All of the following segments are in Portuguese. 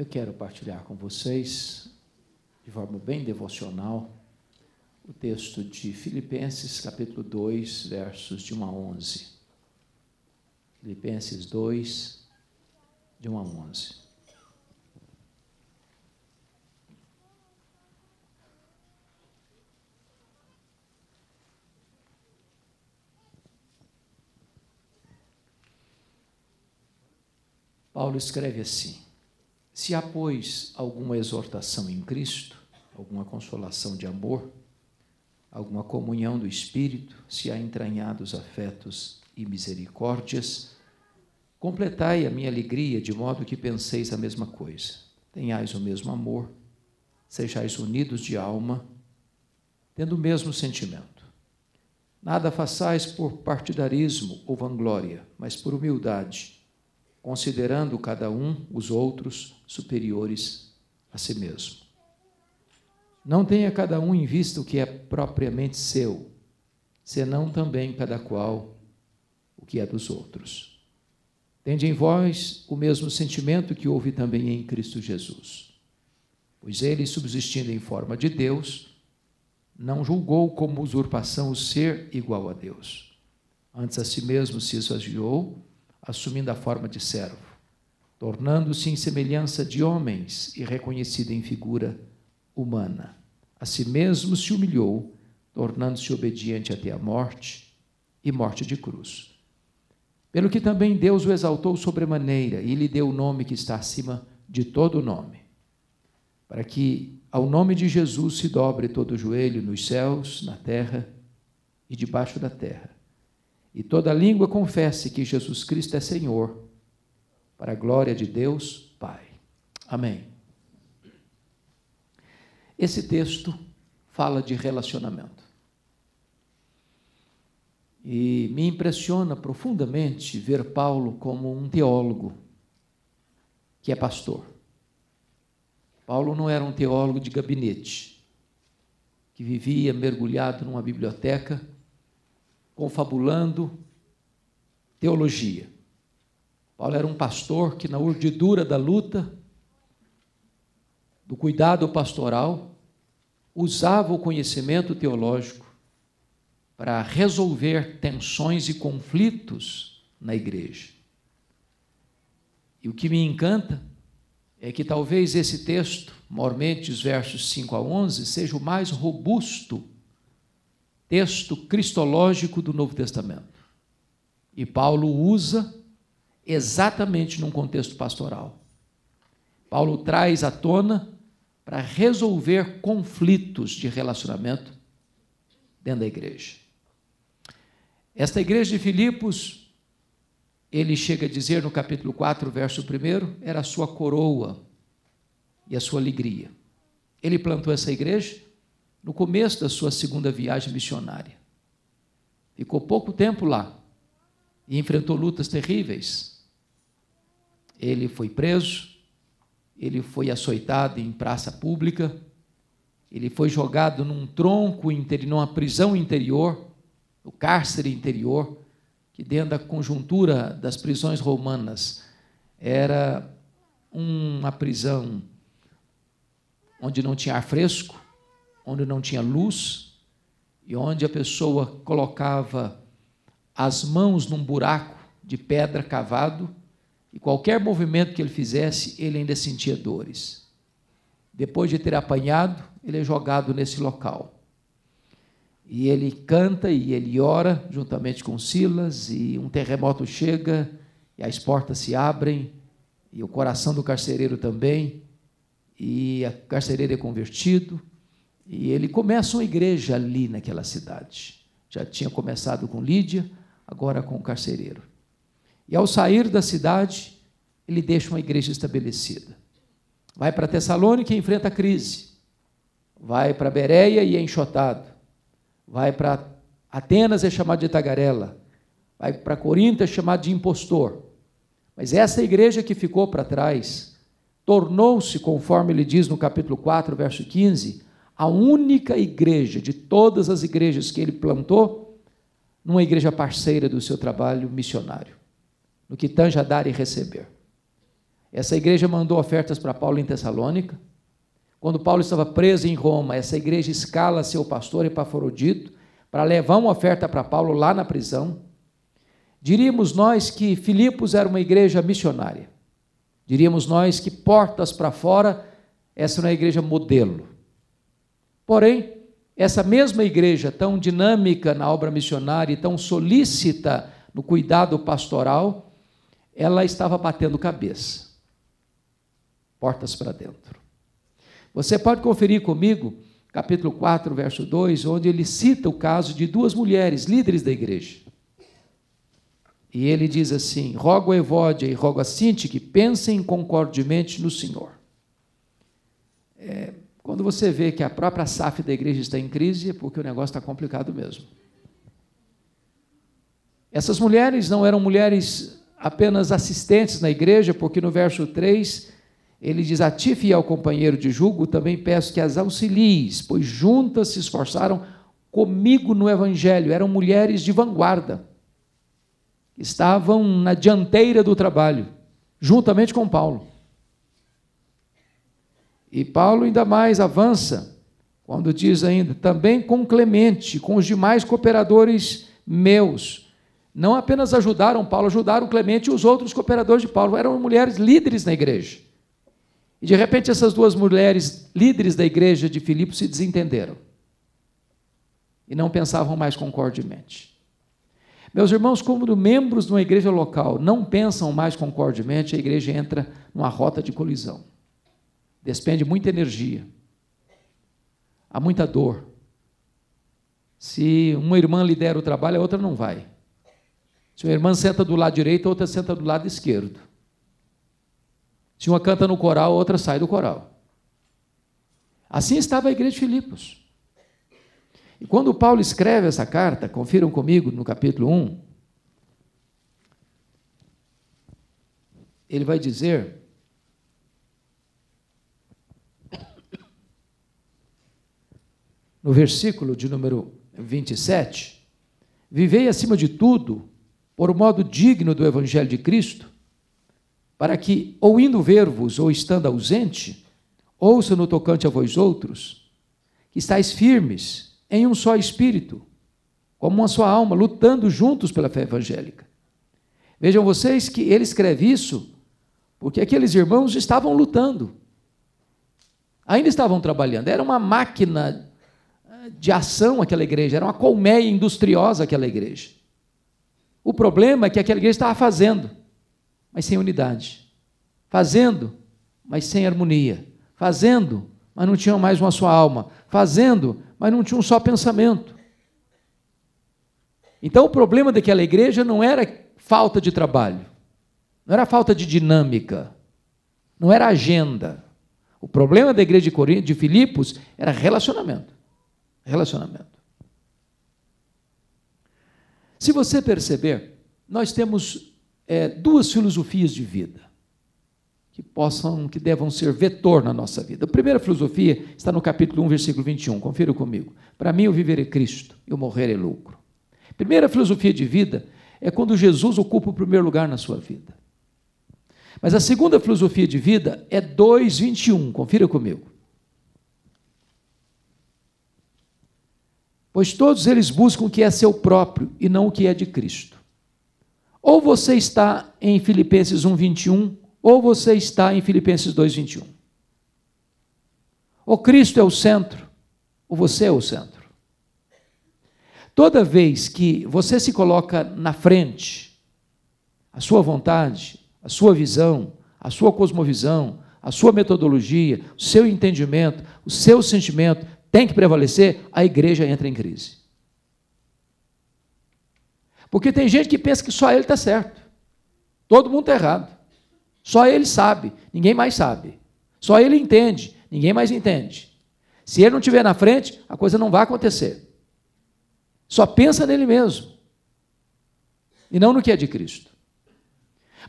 Eu quero partilhar com vocês, de forma bem devocional, o texto de Filipenses, capítulo 2, versos de 1 a 11. Filipenses 2, de 1 a 11. Paulo escreve assim: se há, pois, alguma exortação em Cristo, alguma consolação de amor, alguma comunhão do Espírito, se há entranhados afetos e misericórdias, completai a minha alegria de modo que penseis a mesma coisa. Tenhais o mesmo amor, sejais unidos de alma, tendo o mesmo sentimento. Nada façais por partidarismo ou vanglória, mas por humildade considerando cada um os outros superiores a si mesmo. Não tenha cada um em vista o que é propriamente seu, senão também cada qual o que é dos outros. Tende em vós o mesmo sentimento que houve também em Cristo Jesus. Pois ele, subsistindo em forma de Deus, não julgou como usurpação o ser igual a Deus. Antes a si mesmo se esvaziou, assumindo a forma de servo, tornando-se em semelhança de homens e reconhecido em figura humana. A si mesmo se humilhou, tornando-se obediente até a morte e morte de cruz. Pelo que também Deus o exaltou sobremaneira e lhe deu o nome que está acima de todo nome, para que ao nome de Jesus se dobre todo o joelho nos céus, na terra e debaixo da terra e toda língua confesse que Jesus Cristo é Senhor, para a glória de Deus Pai. Amém. Esse texto fala de relacionamento. E me impressiona profundamente ver Paulo como um teólogo que é pastor. Paulo não era um teólogo de gabinete, que vivia mergulhado numa biblioteca confabulando teologia. Paulo era um pastor que, na urdidura da luta, do cuidado pastoral, usava o conhecimento teológico para resolver tensões e conflitos na igreja. E o que me encanta é que talvez esse texto, mormente os versos 5 a 11, seja o mais robusto texto cristológico do Novo Testamento. E Paulo usa exatamente num contexto pastoral. Paulo traz à tona para resolver conflitos de relacionamento dentro da igreja. Esta igreja de Filipos, ele chega a dizer no capítulo 4, verso 1, era a sua coroa e a sua alegria. Ele plantou essa igreja, no começo da sua segunda viagem missionária. Ficou pouco tempo lá e enfrentou lutas terríveis. Ele foi preso, ele foi açoitado em praça pública, ele foi jogado num tronco interior, numa prisão interior, no cárcere interior, que dentro da conjuntura das prisões romanas era uma prisão onde não tinha ar fresco, onde não tinha luz e onde a pessoa colocava as mãos num buraco de pedra cavado e qualquer movimento que ele fizesse, ele ainda sentia dores. Depois de ter apanhado, ele é jogado nesse local. E ele canta e ele ora juntamente com Silas, e um terremoto chega, e as portas se abrem, e o coração do carcereiro também, e o carcereiro é convertido, e ele começa uma igreja ali naquela cidade. Já tinha começado com Lídia, agora com o carcereiro. E ao sair da cidade, ele deixa uma igreja estabelecida. Vai para Tessalônica e enfrenta a crise. Vai para Bereia e é enxotado. Vai para Atenas é chamado de tagarela. Vai para Corinto é chamado de impostor. Mas essa igreja que ficou para trás tornou-se, conforme ele diz no capítulo 4, verso 15, a única igreja de todas as igrejas que ele plantou, numa igreja parceira do seu trabalho missionário, no que tange a dar e receber. Essa igreja mandou ofertas para Paulo em Tessalônica. Quando Paulo estava preso em Roma, essa igreja escala seu pastor Epafrodito para levar uma oferta para Paulo lá na prisão. Diríamos nós que Filipos era uma igreja missionária. Diríamos nós que portas para fora, essa é uma igreja modelo Porém, essa mesma igreja, tão dinâmica na obra missionária e tão solícita no cuidado pastoral, ela estava batendo cabeça, portas para dentro. Você pode conferir comigo, capítulo 4, verso 2, onde ele cita o caso de duas mulheres, líderes da igreja. E ele diz assim: Rogo a Evódia e rogo a Sinti que pensem concordemente no Senhor. É, quando você vê que a própria SAF da igreja está em crise, é porque o negócio está complicado mesmo. Essas mulheres não eram mulheres apenas assistentes na igreja, porque no verso 3 ele diz: Atife ao companheiro de julgo, também peço que as auxilies, pois juntas se esforçaram comigo no evangelho. Eram mulheres de vanguarda, estavam na dianteira do trabalho, juntamente com Paulo. E Paulo ainda mais avança, quando diz ainda: também com Clemente, com os demais cooperadores meus. Não apenas ajudaram Paulo, ajudaram Clemente e os outros cooperadores de Paulo. Eram mulheres líderes na igreja. E de repente essas duas mulheres líderes da igreja de Filipe se desentenderam e não pensavam mais concordemente. Meus irmãos, como membros de uma igreja local não pensam mais concordemente, a igreja entra numa rota de colisão. Despende muita energia. Há muita dor. Se uma irmã lidera o trabalho, a outra não vai. Se uma irmã senta do lado direito, a outra senta do lado esquerdo. Se uma canta no coral, a outra sai do coral. Assim estava a igreja de Filipos. E quando Paulo escreve essa carta, confiram comigo no capítulo 1, ele vai dizer no versículo de número 27, vivei acima de tudo por modo digno do evangelho de Cristo, para que, ou indo ver-vos ou estando ausente, ouça no tocante a vós outros, que estáis firmes em um só espírito, como uma só alma, lutando juntos pela fé evangélica. Vejam vocês que ele escreve isso porque aqueles irmãos estavam lutando, ainda estavam trabalhando, era uma máquina de ação aquela igreja, era uma colmeia industriosa aquela igreja. O problema é que aquela igreja estava fazendo, mas sem unidade. Fazendo, mas sem harmonia. Fazendo, mas não tinha mais uma só alma. Fazendo, mas não tinha um só pensamento. Então o problema daquela igreja não era falta de trabalho, não era falta de dinâmica, não era agenda. O problema da igreja de, de Filipos era relacionamento. Relacionamento. Se você perceber, nós temos é, duas filosofias de vida que possam, que devam ser vetor na nossa vida. A primeira filosofia está no capítulo 1, versículo 21. Confira comigo. Para mim, o viver é Cristo e o morrer é lucro. A primeira filosofia de vida é quando Jesus ocupa o primeiro lugar na sua vida. Mas a segunda filosofia de vida é 2:21. Confira comigo. pois todos eles buscam o que é seu próprio e não o que é de Cristo. Ou você está em Filipenses 1:21, ou você está em Filipenses 2:21. Ou Cristo é o centro, ou você é o centro. Toda vez que você se coloca na frente, a sua vontade, a sua visão, a sua cosmovisão, a sua metodologia, o seu entendimento, o seu sentimento tem que prevalecer, a igreja entra em crise. Porque tem gente que pensa que só ele está certo, todo mundo está errado. Só ele sabe, ninguém mais sabe. Só ele entende, ninguém mais entende. Se ele não estiver na frente, a coisa não vai acontecer. Só pensa nele mesmo e não no que é de Cristo.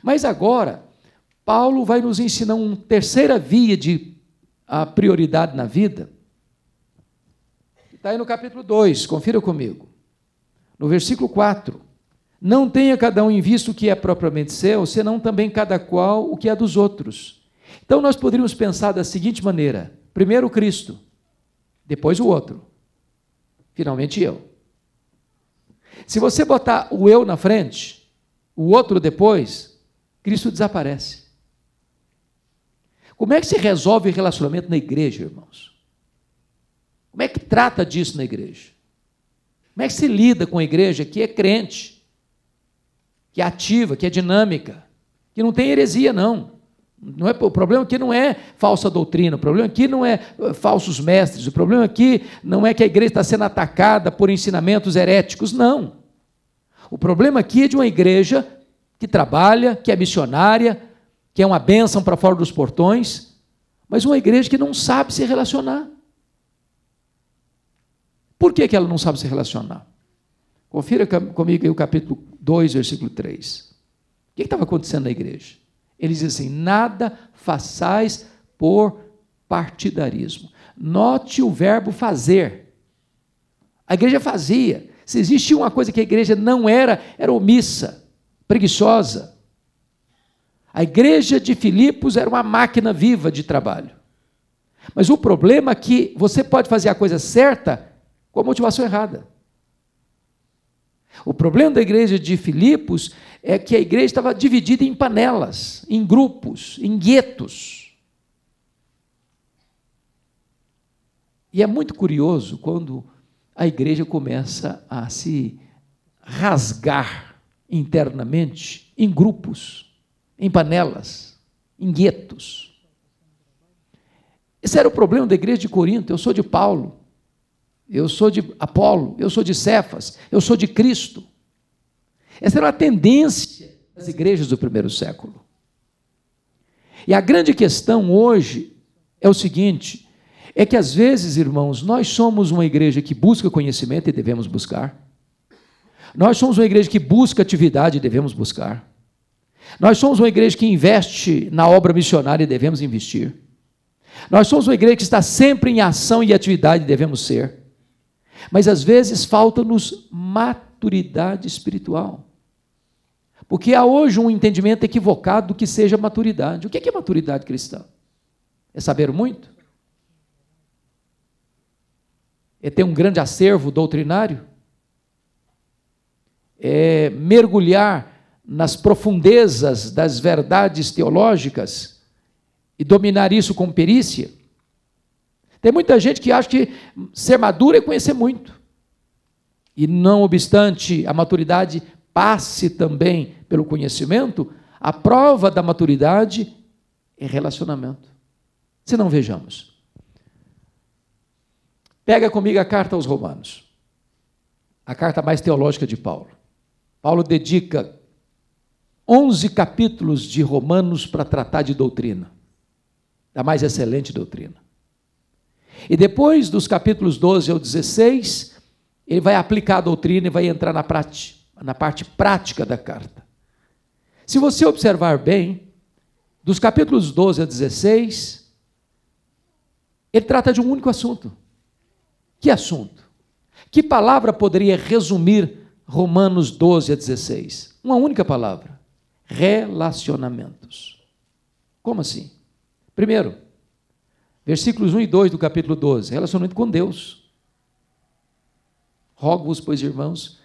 Mas agora, Paulo vai nos ensinar uma terceira via de a ah, prioridade na vida Está aí no capítulo 2, confira comigo. No versículo 4. Não tenha cada um em vista o que é propriamente seu, senão também cada qual o que é dos outros. Então nós poderíamos pensar da seguinte maneira: primeiro Cristo, depois o outro, finalmente eu. Se você botar o eu na frente, o outro depois, Cristo desaparece. Como é que se resolve o relacionamento na igreja, irmãos? Como é que trata disso na igreja? Como é que se lida com a igreja que é crente, que é ativa, que é dinâmica, que não tem heresia, não? Não é, o problema aqui não é falsa doutrina, o problema aqui não é eh, falsos mestres, o problema aqui não é que a igreja está sendo atacada por ensinamentos heréticos, não. O problema aqui é de uma igreja que trabalha, que é missionária, que é uma bênção para fora dos portões, mas uma igreja que não sabe se relacionar. Por que, que ela não sabe se relacionar? Confira comigo aí o capítulo 2, versículo 3. O que estava acontecendo na igreja? Eles dizem assim: nada façais por partidarismo. Note o verbo fazer. A igreja fazia. Se existia uma coisa que a igreja não era, era omissa, preguiçosa. A igreja de Filipos era uma máquina viva de trabalho. Mas o problema é que você pode fazer a coisa certa com a motivação errada. O problema da igreja de Filipos é que a igreja estava dividida em panelas, em grupos, em guetos. E é muito curioso quando a igreja começa a se rasgar internamente em grupos, em panelas, em guetos. Esse era o problema da igreja de Corinto. Eu sou de Paulo eu sou de Apolo, eu sou de Cefas, eu sou de Cristo. Essa era a tendência das igrejas do primeiro século. E a grande questão hoje é o seguinte: é que às vezes, irmãos, nós somos uma igreja que busca conhecimento e devemos buscar. Nós somos uma igreja que busca atividade e devemos buscar. Nós somos uma igreja que investe na obra missionária e devemos investir. Nós somos uma igreja que está sempre em ação e atividade e devemos ser. Mas às vezes falta-nos maturidade espiritual. Porque há hoje um entendimento equivocado do que seja maturidade. O é que é maturidade cristã? É saber muito? É ter um grande acervo doutrinário? É mergulhar nas profundezas das verdades teológicas e dominar isso com perícia? Tem muita gente que acha que ser maduro é conhecer muito. E não obstante a maturidade passe também pelo conhecimento, a prova da maturidade é relacionamento. Se não vejamos. Pega comigo a carta aos Romanos. A carta mais teológica de Paulo. Paulo dedica 11 capítulos de Romanos para tratar de doutrina, da mais excelente doutrina. E depois dos capítulos 12 ao 16, ele vai aplicar a doutrina e vai entrar na, prática, na parte prática da carta. Se você observar bem, dos capítulos 12 a 16, ele trata de um único assunto. Que assunto? Que palavra poderia resumir Romanos 12 a 16? Uma única palavra: relacionamentos. Como assim? Primeiro, Versículos 1 e 2 do capítulo 12, relacionamento com Deus. Rogo-vos, pois, irmãos,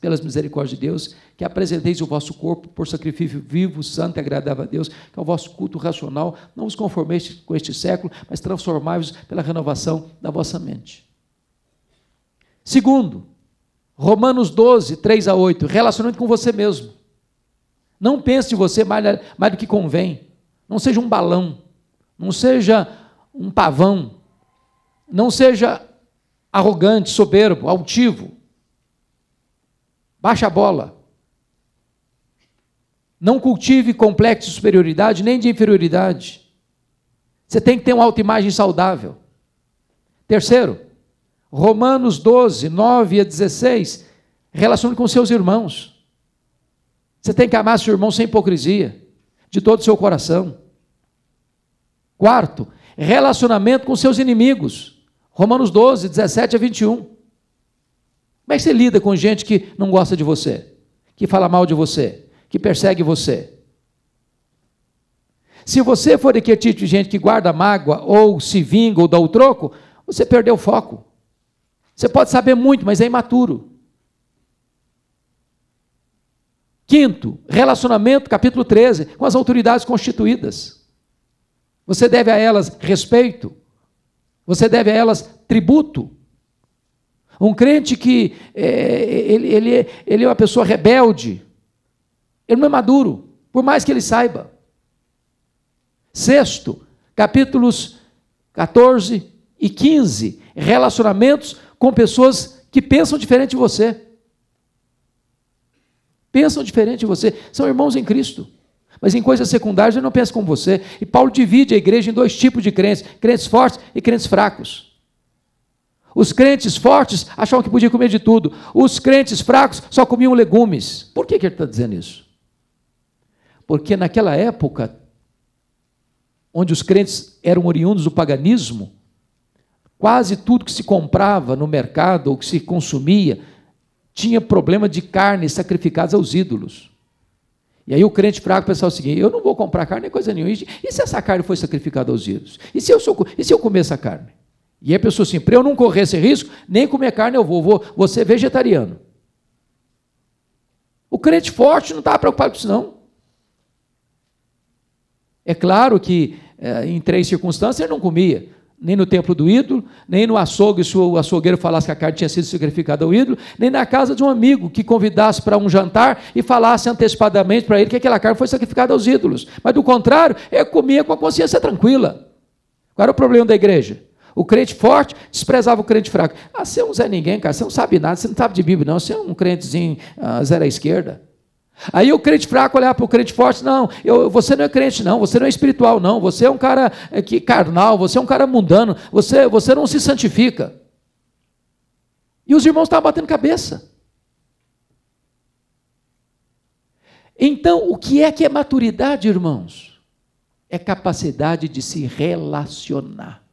pelas misericórdias de Deus, que apresenteis o vosso corpo por sacrifício vivo, santo e agradável a Deus, que é o vosso culto racional, não vos conformeis com este século, mas transformai-vos pela renovação da vossa mente. Segundo, Romanos 12, 3 a 8, relacionamento com você mesmo. Não pense de você mais, mais do que convém. Não seja um balão. Não seja um pavão. Não seja arrogante, soberbo, altivo. Baixa a bola. Não cultive complexo de superioridade nem de inferioridade. Você tem que ter uma autoimagem saudável. Terceiro, Romanos 12, 9 a 16, relacione com seus irmãos. Você tem que amar seu irmão sem hipocrisia, de todo o seu coração. Quarto, relacionamento com seus inimigos. Romanos 12, 17 a 21. Como é que você lida com gente que não gosta de você, que fala mal de você, que persegue você? Se você for de tipo de gente que guarda mágoa, ou se vinga, ou dá o troco, você perdeu o foco. Você pode saber muito, mas é imaturo. Quinto, relacionamento, capítulo 13, com as autoridades constituídas. Você deve a elas respeito. Você deve a elas tributo. Um crente que é, ele, ele, ele é uma pessoa rebelde, ele não é maduro, por mais que ele saiba. Sexto, capítulos 14 e 15, relacionamentos com pessoas que pensam diferente de você. Pensam diferente de você, são irmãos em Cristo. Mas em coisas secundárias eu não penso com você. E Paulo divide a igreja em dois tipos de crentes: crentes fortes e crentes fracos. Os crentes fortes achavam que podiam comer de tudo. Os crentes fracos só comiam legumes. Por que, que ele está dizendo isso? Porque naquela época, onde os crentes eram oriundos do paganismo, quase tudo que se comprava no mercado ou que se consumia tinha problema de carne sacrificada aos ídolos. E aí o crente fraco pensava o seguinte: eu não vou comprar carne nem coisa nenhuma. E se essa carne foi sacrificada aos ídolos? E se eu, sou, e se eu comer essa carne? E a pessoa assim, para eu não correr esse risco, nem comer carne eu vou, vou, vou ser vegetariano. O crente forte não estava tá preocupado com isso, não. É claro que é, em três circunstâncias ele não comia nem no templo do ídolo, nem no açougue, se o açougueiro falasse que a carne tinha sido sacrificada ao ídolo, nem na casa de um amigo que convidasse para um jantar e falasse antecipadamente para ele que aquela carne foi sacrificada aos ídolos. Mas do contrário, ele comia com a consciência tranquila. Qual era o problema da igreja? O crente forte desprezava o crente fraco. Ah, você é um é ninguém, cara, você não sabe nada, você não sabe de Bíblia, não, você é um crentezinho ah, zero à esquerda. Aí o crente fraco olhar para o crente forte, não, eu, você não é crente, não, você não é espiritual, não, você é um cara é, que carnal, você é um cara mundano, você, você não se santifica. E os irmãos estavam batendo cabeça. Então, o que é que é maturidade, irmãos? É capacidade de se relacionar.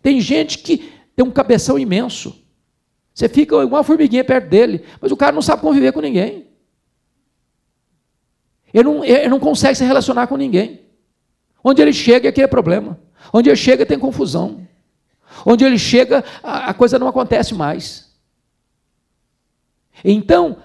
Tem gente que tem um cabeção imenso. Você fica igual uma formiguinha perto dele, mas o cara não sabe conviver com ninguém. Ele não, ele não consegue se relacionar com ninguém. Onde ele chega aqui é problema. Onde ele chega tem confusão. Onde ele chega, a, a coisa não acontece mais. Então,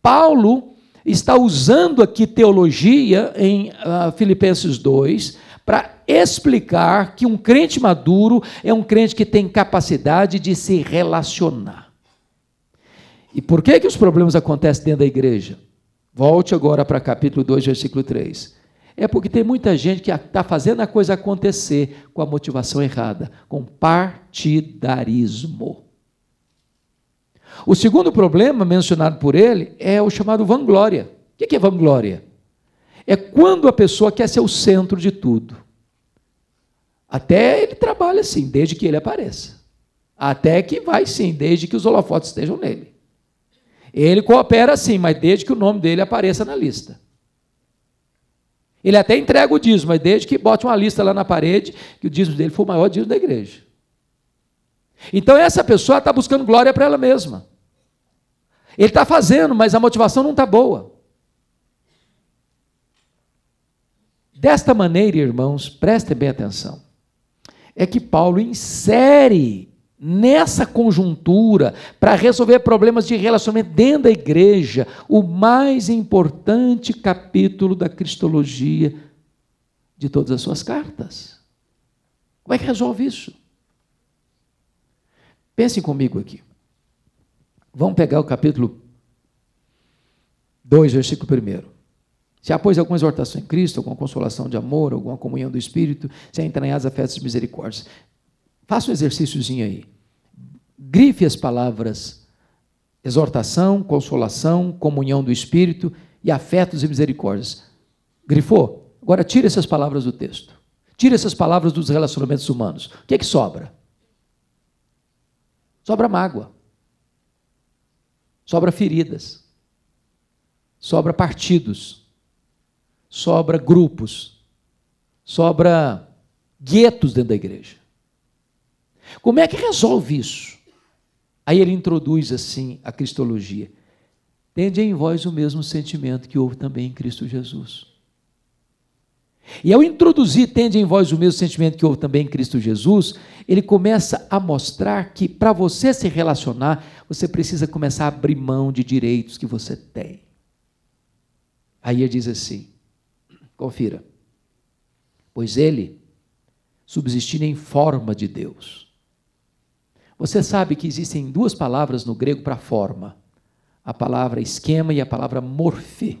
Paulo está usando aqui teologia em uh, Filipenses 2 para explicar que um crente maduro é um crente que tem capacidade de se relacionar. E por que que os problemas acontecem dentro da igreja? Volte agora para capítulo 2, versículo 3. É porque tem muita gente que está fazendo a coisa acontecer com a motivação errada, com partidarismo. O segundo problema mencionado por ele é o chamado vanglória. O é que é vanglória? É quando a pessoa quer ser o centro de tudo. Até ele trabalha assim, desde que ele apareça. Até que vai sim, desde que os holofotes estejam nele. Ele coopera sim, mas desde que o nome dele apareça na lista. Ele até entrega o dízimo, mas desde que bote uma lista lá na parede, que o dízimo dele for o maior dízimo da igreja. Então essa pessoa está buscando glória para ela mesma. Ele está fazendo, mas a motivação não está boa. Desta maneira, irmãos, prestem bem atenção. É que Paulo insere nessa conjuntura, para resolver problemas de relacionamento dentro da igreja, o mais importante capítulo da cristologia de todas as suas cartas. Como é que resolve isso? Pensem comigo aqui. Vamos pegar o capítulo 2, versículo 1. Se há, pois, alguma exortação em Cristo, alguma consolação de amor, alguma comunhão do Espírito, se há entranhadas afetos e misericórdias. Faça um exercíciozinho aí. Grife as palavras exortação, consolação, comunhão do Espírito e afetos e misericórdias. Grifou? Agora tira essas palavras do texto. Tira essas palavras dos relacionamentos humanos. O que é que sobra? Sobra mágoa. Sobra feridas. Sobra partidos. Sobra grupos. Sobra guetos dentro da igreja. Como é que resolve isso? Aí ele introduz assim a cristologia. Tende em vós o mesmo sentimento que houve também em Cristo Jesus. E ao introduzir, tende em vós o mesmo sentimento que houve também em Cristo Jesus, ele começa a mostrar que para você se relacionar, você precisa começar a abrir mão de direitos que você tem. Aí ele diz assim: confira. Pois ele, subsistindo em forma de Deus, você sabe que existem duas palavras no grego para forma: a palavra esquema e a palavra morfê.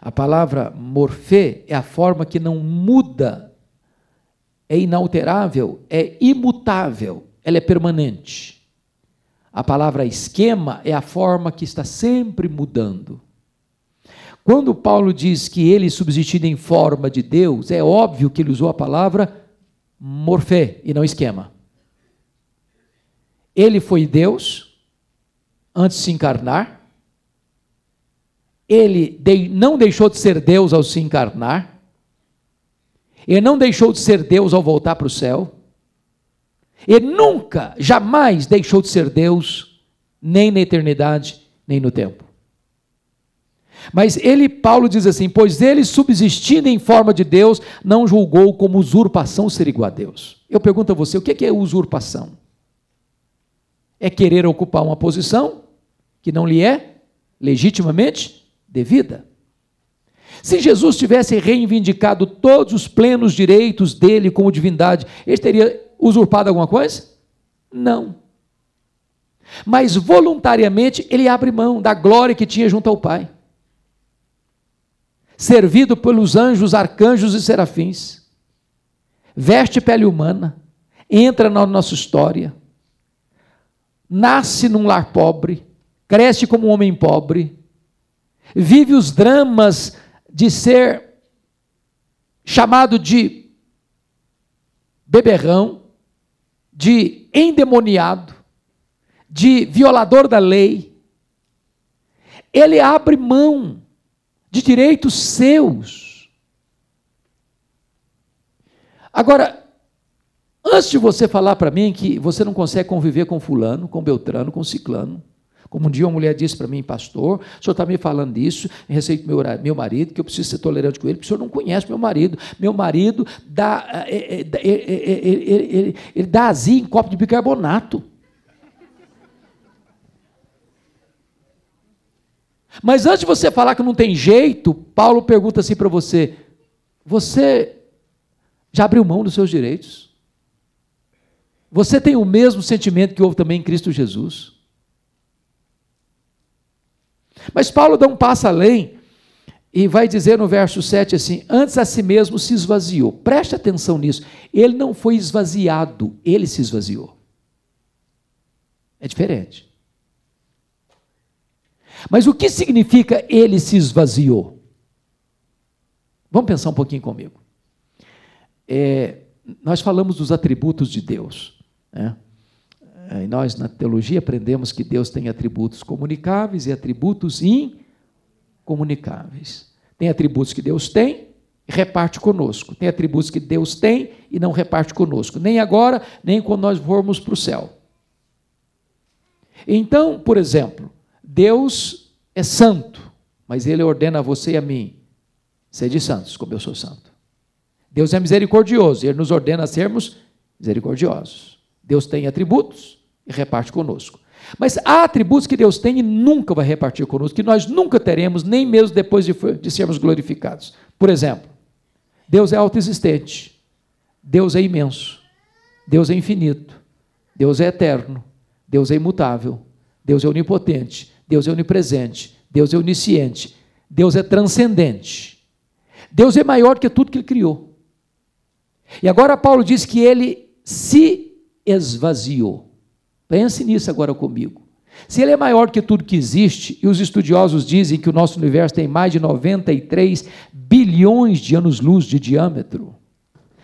A palavra morfê é a forma que não muda, é inalterável, é imutável, ela é permanente. A palavra esquema é a forma que está sempre mudando. Quando Paulo diz que ele subsistido em forma de Deus, é óbvio que ele usou a palavra morfê e não esquema. Ele foi Deus antes de se encarnar. Ele não deixou de ser Deus ao se encarnar. Ele não deixou de ser Deus ao voltar para o céu. Ele nunca, jamais deixou de ser Deus, nem na eternidade, nem no tempo. Mas ele, Paulo diz assim: Pois ele, subsistindo em forma de Deus, não julgou como usurpação ser igual a Deus. Eu pergunto a você: o que é, é usurpação? é querer ocupar uma posição que não lhe é legitimamente devida. Se Jesus tivesse reivindicado todos os plenos direitos dele como divindade, ele teria usurpado alguma coisa? Não. Mas voluntariamente ele abre mão da glória que tinha junto ao Pai. Servido pelos anjos, arcanjos e serafins, veste pele humana, entra na nossa história nasce num lar pobre, cresce como um homem pobre, vive os dramas de ser chamado de beberrão, de endemoniado, de violador da lei. Ele abre mão de direitos seus. Agora, Antes de você falar para mim que você não consegue conviver com fulano, com beltrano, com ciclano, como um dia uma mulher disse para mim, pastor, o senhor está me falando disso, em receita meu, meu marido, que eu preciso ser tolerante com ele, porque o senhor não conhece meu marido. Meu marido dá, eh, eh, eh, ele, ele, ele, ele dá azia em copo de bicarbonato. Mas antes de você falar que não tem jeito, Paulo pergunta assim para você: você já abriu mão dos seus direitos? Você tem o mesmo sentimento que houve também em Cristo Jesus? Mas Paulo dá um passo além e vai dizer no verso 7 assim: Antes a si mesmo se esvaziou. Preste atenção nisso. Ele não foi esvaziado, ele se esvaziou. É diferente. Mas o que significa ele se esvaziou? Vamos pensar um pouquinho comigo. É, nós falamos dos atributos de Deus. Né? É, e nós, na teologia, aprendemos que Deus tem atributos comunicáveis e atributos incomunicáveis. Tem atributos que Deus tem e reparte conosco. Tem atributos que Deus tem e não reparte conosco, nem agora, nem quando nós formos para o céu. Então, por exemplo, Deus é santo, mas Ele ordena a você e a mim: sede santos, como eu sou santo. Deus é misericordioso, Ele nos ordena a sermos misericordiosos. Deus tem atributos e reparte conosco. Mas há atributos que Deus tem e nunca vai repartir conosco, que nós nunca teremos, nem mesmo depois de, de sermos glorificados. Por exemplo, Deus é autoexistente, Deus é imenso, Deus é infinito, Deus é eterno, Deus é imutável, Deus é onipotente, Deus é onipresente, Deus é onisciente, Deus é transcendente. Deus é maior que tudo que ele criou. E agora Paulo diz que ele se esvaziou. Pense nisso agora comigo. Se ele é maior que tudo que existe, e os estudiosos dizem que o nosso universo tem mais de 93 bilhões de anos-luz de diâmetro,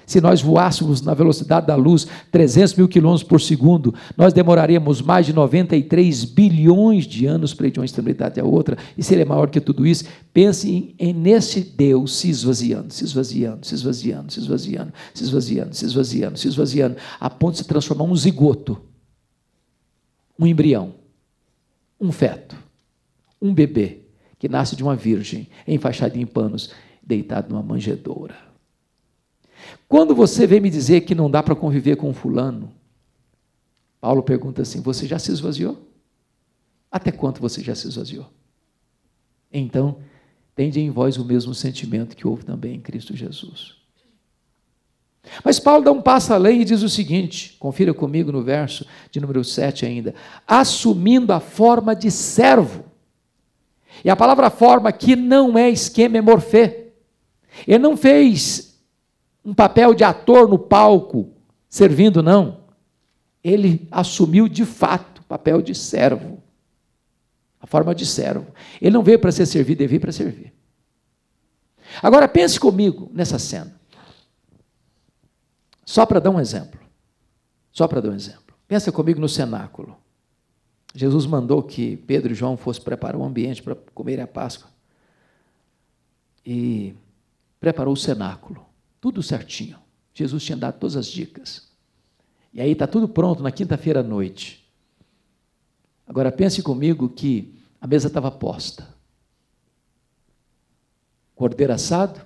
se nós voássemos na velocidade da luz 300 mil quilômetros por segundo, nós demoraríamos mais de 93 bilhões de anos para ir de uma extremidade à outra, e se ele é maior que tudo isso, pense em, em nesse Deus se esvaziando, se esvaziando, se esvaziando, se esvaziando, se esvaziando, se esvaziando, se esvaziando, a ponto de se transformar um zigoto, um embrião, um feto, um bebê que nasce de uma virgem, enfaixado em panos, deitado numa manjedoura. Quando você vem me dizer que não dá para conviver com fulano, Paulo pergunta assim: você já se esvaziou? Até quanto você já se esvaziou? Então, tende em vós o mesmo sentimento que houve também em Cristo Jesus. Mas Paulo dá um passo além e diz o seguinte: confira comigo no verso de número 7 ainda. Assumindo a forma de servo. E a palavra forma aqui não é esquema, é morfê. Ele não fez um papel de ator no palco, servindo, não. Ele assumiu de fato o papel de servo, a forma de servo. Ele não veio para ser servido, ele veio para servir. Agora pense comigo nessa cena. Só para dar um exemplo. Só para dar um exemplo. Pensa comigo no cenáculo. Jesus mandou que Pedro e João fossem preparar o um ambiente para comer a Páscoa. E preparou o cenáculo tudo certinho. Jesus tinha dado todas as dicas. E aí está tudo pronto na quinta-feira à noite. Agora pense comigo que a mesa estava posta. Cordeiro assado,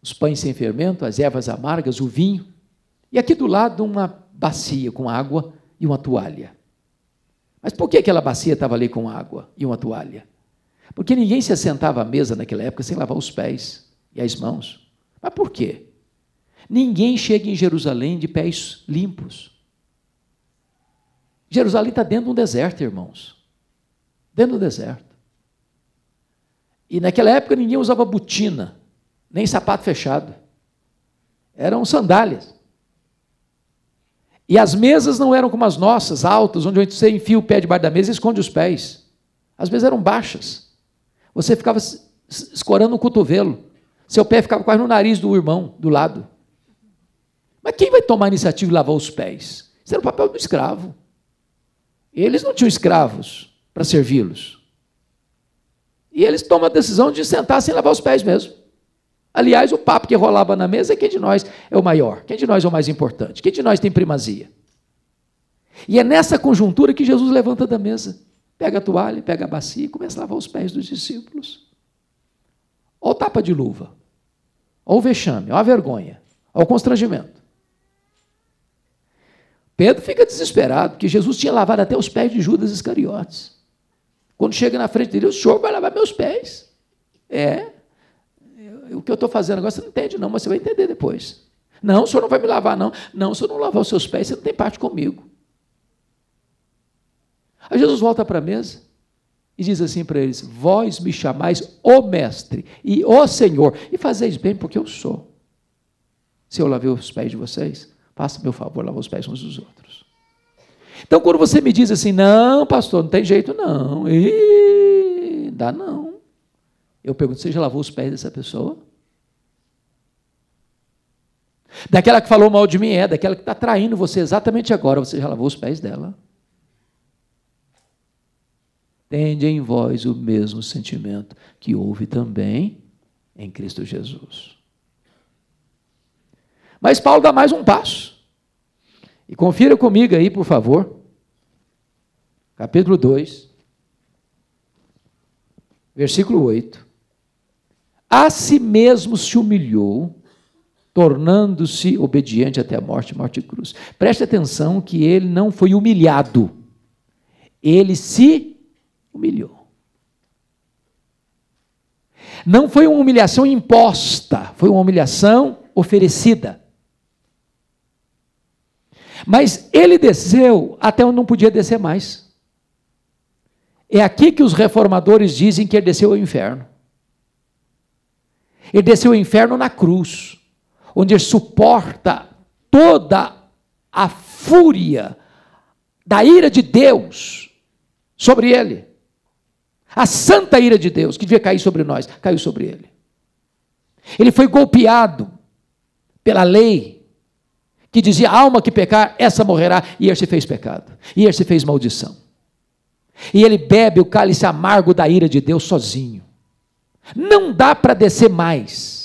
os pães sem fermento, as ervas amargas, o vinho, e aqui do lado uma bacia com água e uma toalha. Mas por que aquela bacia estava ali com água e uma toalha? Porque ninguém se assentava à mesa naquela época sem lavar os pés e as mãos. Mas por quê? Ninguém chega em Jerusalém de pés limpos. Jerusalém está dentro de um deserto, irmãos. Dentro do deserto. E naquela época ninguém usava botina, nem sapato fechado. Eram sandálias. E as mesas não eram como as nossas, altas, onde você enfia o pé debaixo da mesa e esconde os pés. As mesas eram baixas. Você ficava escorando o cotovelo. Seu pé ficava quase no nariz do irmão, do lado. Mas quem vai tomar a iniciativa de lavar os pés? Isso era o papel do escravo. Eles não tinham escravos para servi-los. E eles tomam a decisão de sentar sem lavar os pés mesmo. Aliás, o papo que rolava na mesa é quem de nós é o maior, quem de nós é o mais importante, quem de nós tem primazia. E é nessa conjuntura que Jesus levanta da mesa, pega a toalha, pega a bacia e começa a lavar os pés dos discípulos. Olha o tapa de luva ao vexame, a vergonha, ao constrangimento. Pedro fica desesperado, porque Jesus tinha lavado até os pés de Judas Iscariotes. Quando chega na frente dele, o senhor vai lavar meus pés. É. O que eu estou fazendo agora você não entende, não, mas você vai entender depois. Não, o senhor não vai me lavar, não. Não, se eu não lavar os seus pés, você não tem parte comigo. Aí Jesus volta para a mesa e diz assim para eles: Vós me chamais o Mestre e o Senhor, e fazeis bem, porque eu sou. Se eu lavei os pés de vocês, faça meu favor, lavar os pés uns dos outros. Então, quando você me diz assim, não, pastor, não tem jeito, não, e dá não. Eu pergunto, você já lavou os pés dessa pessoa? Daquela que falou mal de mim, é, daquela que está traindo você exatamente agora, você já lavou os pés dela tende em vós o mesmo sentimento que houve também em Cristo Jesus. Mas Paulo dá mais um passo. E confira comigo aí, por favor. Capítulo 2, versículo 8. A si mesmo se humilhou, tornando-se obediente até a morte morte e cruz. Preste atenção que ele não foi humilhado. Ele se Humilhou. Não foi uma humilhação imposta, foi uma humilhação oferecida. Mas ele desceu até onde não podia descer mais. É aqui que os reformadores dizem que ele desceu ao inferno. Ele desceu ao inferno na cruz, onde ele suporta toda a fúria da ira de Deus sobre ele. A santa ira de Deus, que devia cair sobre nós, caiu sobre ele. Ele foi golpeado pela lei, que dizia: alma que pecar, essa morrerá. E ele se fez pecado, e ele se fez maldição. E ele bebe o cálice amargo da ira de Deus sozinho. Não dá para descer mais.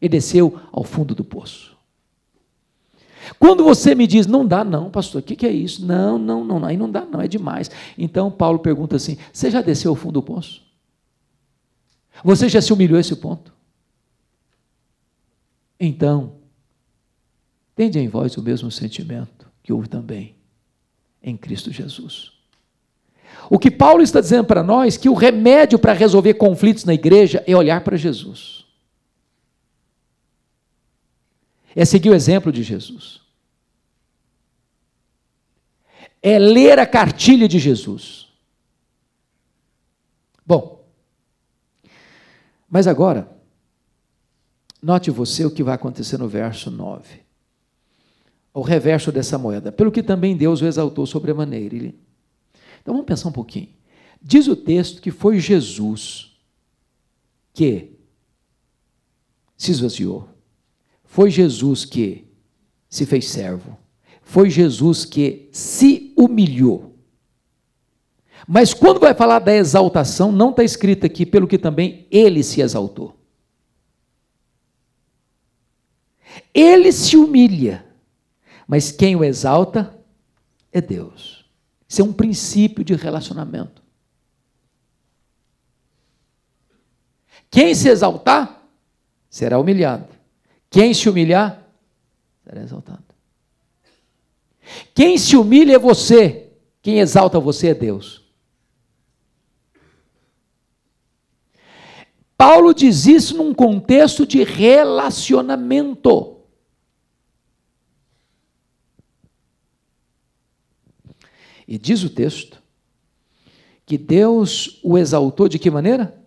E desceu ao fundo do poço. Quando você me diz, não dá não, pastor, o que, que é isso? Não, não, não, aí não dá não, é demais. Então Paulo pergunta assim, você já desceu ao fundo do poço? Você já se humilhou a esse ponto? Então, tende em vós o mesmo sentimento que houve também em Cristo Jesus. O que Paulo está dizendo para nós que o remédio para resolver conflitos na igreja é olhar para Jesus. É seguir o exemplo de Jesus é ler a cartilha de Jesus. Bom, mas agora, note você o que vai acontecer no verso 9. O reverso dessa moeda. Pelo que também Deus o exaltou sobremaneira. Então vamos pensar um pouquinho. Diz o texto que foi Jesus que se esvaziou. Foi Jesus que se fez servo. Foi Jesus que se humilhou. Mas quando vai falar da exaltação, não está escrito aqui, pelo que também ele se exaltou. Ele se humilha, mas quem o exalta é Deus. Isso é um princípio de relacionamento. Quem se exaltar será humilhado. Quem se humilhar será exaltado. Quem se humilha é você, quem exalta você é Deus. Paulo diz isso num contexto de relacionamento. E diz o texto que Deus o exaltou de que maneira?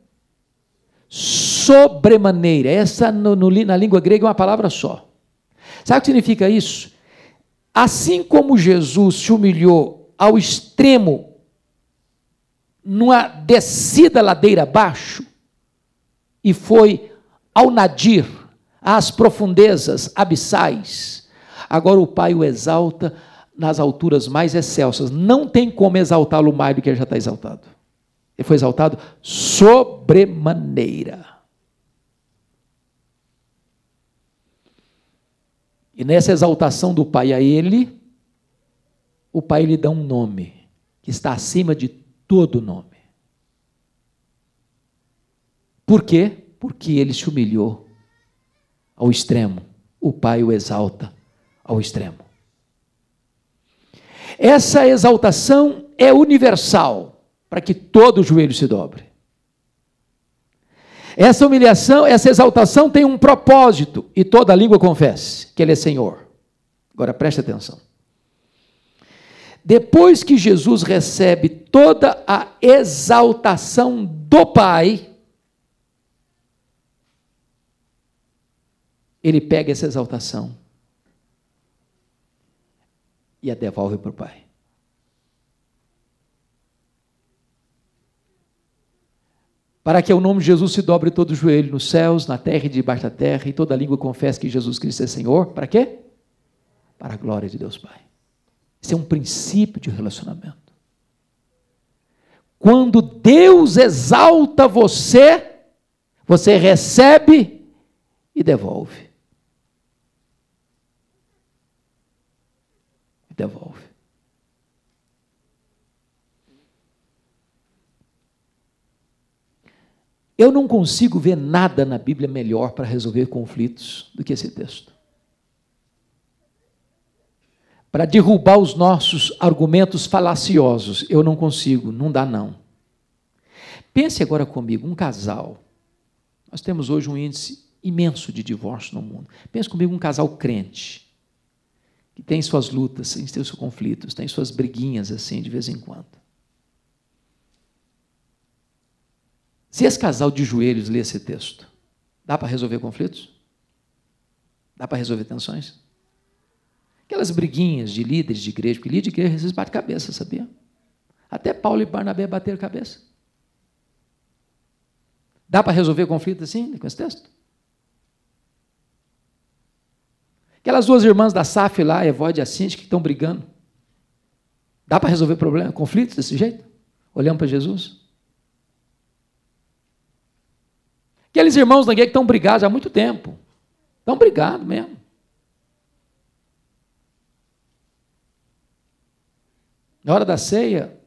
Sobremaneira. Essa no, no, na língua grega é uma palavra só. Sabe o que significa isso? Assim como Jesus se humilhou ao extremo, numa descida ladeira abaixo, e foi ao nadir, às profundezas abissais, agora o Pai o exalta nas alturas mais excelsas. Não tem como exaltá-lo mais do que ele já está exaltado. Ele foi exaltado sobremaneira. E nessa exaltação do Pai a ele, o Pai lhe dá um nome que está acima de todo nome. Por quê? Porque ele se humilhou ao extremo. O Pai o exalta ao extremo. Essa exaltação é universal, para que todo joelho se dobre. Essa humilhação, essa exaltação tem um propósito e toda língua confesse que Ele é Senhor. Agora preste atenção. Depois que Jesus recebe toda a exaltação do Pai, ele pega essa exaltação e a devolve para o Pai. para que o nome de Jesus se dobre todo o joelho nos céus, na terra e debaixo da terra, e toda língua confesse que Jesus Cristo é Senhor. Para quê? Para a glória de Deus Pai. Esse é um princípio de relacionamento. Quando Deus exalta você, você recebe e devolve. E devolve. Eu não consigo ver nada na Bíblia melhor para resolver conflitos do que esse texto. Para derrubar os nossos argumentos falaciosos, eu não consigo, não dá não. Pense agora comigo, um casal. Nós temos hoje um índice imenso de divórcio no mundo. Pense comigo um casal crente, que tem suas lutas, tem seus conflitos, tem suas briguinhas assim de vez em quando. Se esse casal de joelhos ler esse texto, dá para resolver conflitos? Dá para resolver tensões? Aquelas briguinhas de líderes de igreja, porque líder de igreja às vezes bate cabeça, sabia? Até Paulo e Barnabé bateram cabeça. Dá para resolver conflitos assim, né, com esse texto? Aquelas duas irmãs da SAF lá, Evode e Assis, que estão brigando. Dá para resolver problema, conflitos desse jeito? Olhando para Jesus? Aqueles irmãos da igreja que estão brigados há muito tempo. Estão brigados mesmo. Na hora da ceia,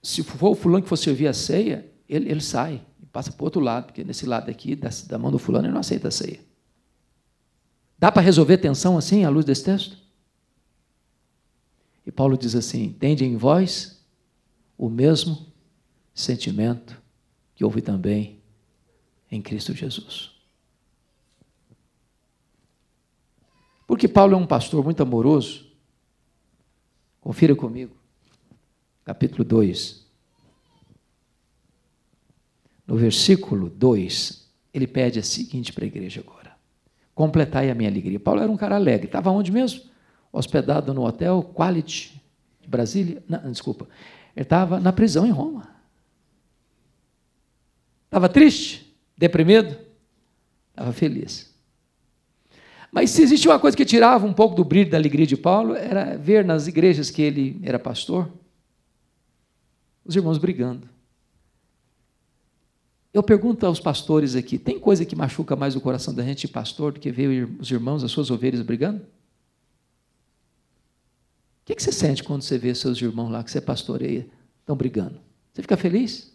se for o fulano que for servir a ceia, ele, ele sai e passa para o outro lado, porque nesse lado aqui, da, da mão do fulano, ele não aceita a ceia. Dá para resolver tensão assim, à luz desse texto? E Paulo diz assim: Tende em vós o mesmo sentimento que houve também em Cristo Jesus. Porque Paulo é um pastor muito amoroso. Confira comigo. Capítulo 2. No versículo 2, ele pede a seguinte para a igreja agora: completai a minha alegria. Paulo era um cara alegre. Estava onde mesmo? Hospedado no hotel Quality de Brasília. Não, desculpa. Ele estava na prisão em Roma. Estava triste? Deprimido? Estava feliz. Mas se existia uma coisa que tirava um pouco do brilho da alegria de Paulo, era ver nas igrejas que ele era pastor, os irmãos brigando. Eu pergunto aos pastores aqui: tem coisa que machuca mais o coração da gente, pastor, do que ver os irmãos, as suas ovelhas brigando? O que você sente quando você vê seus irmãos lá que você pastoreia, estão brigando? Você fica feliz?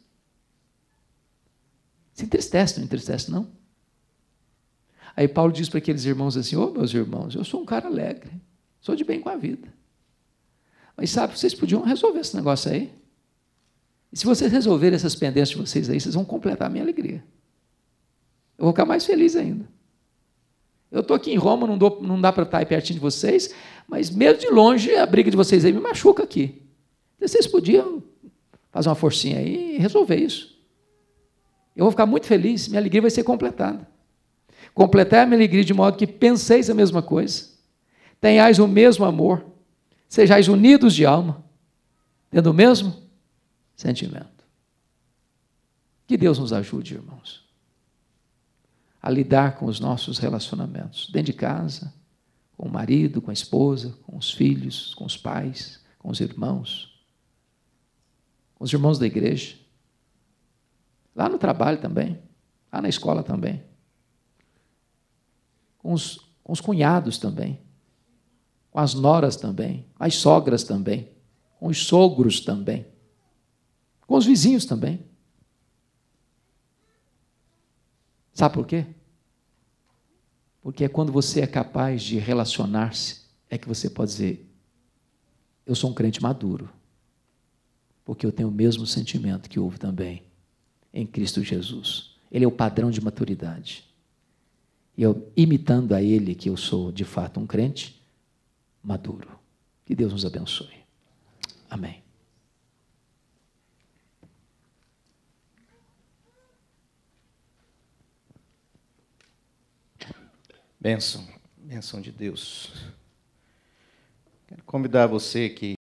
Se entristece, não entristece, não. Aí Paulo diz para aqueles irmãos assim: Ô oh, meus irmãos, eu sou um cara alegre, sou de bem com a vida. Mas sabe, vocês podiam resolver esse negócio aí. E se vocês resolverem essas pendências de vocês aí, vocês vão completar a minha alegria. Eu vou ficar mais feliz ainda. Eu estou aqui em Roma, não, dou, não dá para estar aí pertinho de vocês, mas mesmo de longe, a briga de vocês aí me machuca aqui. Então, vocês podiam fazer uma forcinha aí e resolver isso eu vou ficar muito feliz, minha alegria vai ser completada. Completai a minha alegria de modo que penseis a mesma coisa, tenhais o mesmo amor, sejais unidos de alma, tendo o mesmo sentimento. Que Deus nos ajude, irmãos, a lidar com os nossos relacionamentos, dentro de casa, com o marido, com a esposa, com os filhos, com os pais, com os irmãos, com os irmãos da igreja Lá no trabalho também, lá na escola também. Com os, com os cunhados também, com as noras também, com as sogras também, com os sogros também, com os vizinhos também. Sabe por quê? Porque é quando você é capaz de relacionar-se, é que você pode dizer: eu sou um crente maduro, porque eu tenho o mesmo sentimento que houve também em Cristo Jesus. Ele é o padrão de maturidade. E eu, imitando a Ele, que eu sou de fato um crente maduro. Que Deus nos abençoe. Amém. Bênção, bênção de Deus. Quero convidar você que